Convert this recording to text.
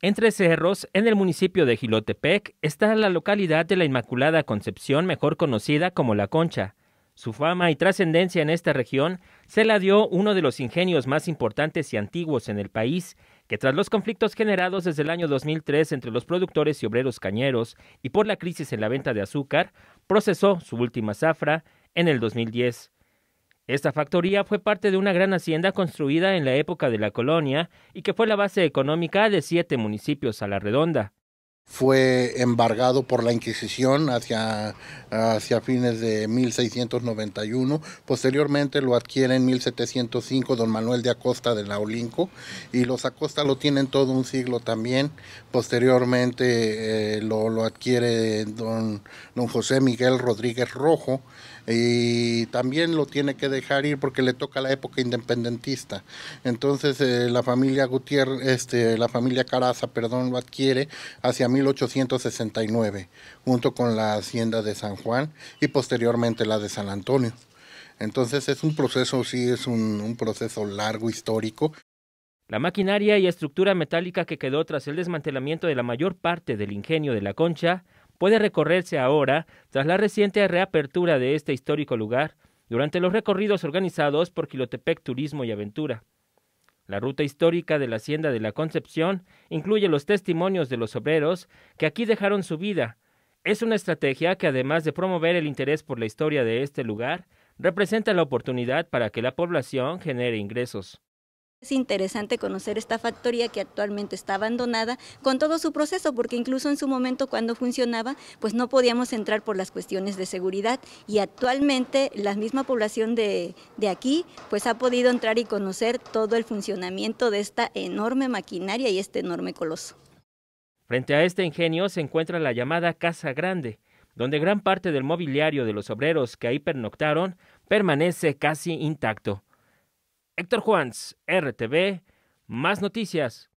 Entre cerros, en el municipio de Gilotepec, está la localidad de la Inmaculada Concepción, mejor conocida como La Concha. Su fama y trascendencia en esta región se la dio uno de los ingenios más importantes y antiguos en el país, que tras los conflictos generados desde el año 2003 entre los productores y obreros cañeros y por la crisis en la venta de azúcar, procesó su última zafra en el 2010. Esta factoría fue parte de una gran hacienda construida en la época de la colonia y que fue la base económica de siete municipios a la redonda fue embargado por la Inquisición hacia, hacia fines de 1691. Posteriormente lo adquiere en 1705 don Manuel de Acosta de Olinco. y los Acosta lo tienen todo un siglo también. Posteriormente eh, lo, adquiere don, don José Miguel Rodríguez Rojo y también lo tiene que dejar ir porque le toca la época independentista. Entonces eh, la familia Gutiérrez, este, la familia Caraza, perdón, lo adquiere hacia 1869, junto con la hacienda de San Juan y posteriormente la de San Antonio. Entonces es un proceso, sí, es un, un proceso largo, histórico. La maquinaria y estructura metálica que quedó tras el desmantelamiento de la mayor parte del ingenio de la concha puede recorrerse ahora tras la reciente reapertura de este histórico lugar durante los recorridos organizados por Quilotepec Turismo y Aventura. La ruta histórica de la Hacienda de la Concepción incluye los testimonios de los obreros que aquí dejaron su vida. Es una estrategia que además de promover el interés por la historia de este lugar, representa la oportunidad para que la población genere ingresos. Es interesante conocer esta factoría que actualmente está abandonada con todo su proceso, porque incluso en su momento cuando funcionaba, pues no podíamos entrar por las cuestiones de seguridad y actualmente la misma población de, aquí pues ha podido entrar y conocer todo el funcionamiento de esta enorme maquinaria y este enorme coloso. Frente a este ingenio se encuentra la llamada Casa Grande, donde gran parte del mobiliario de los obreros que ahí pernoctaron permanece casi intacto. Héctor Juans, RTV, más noticias.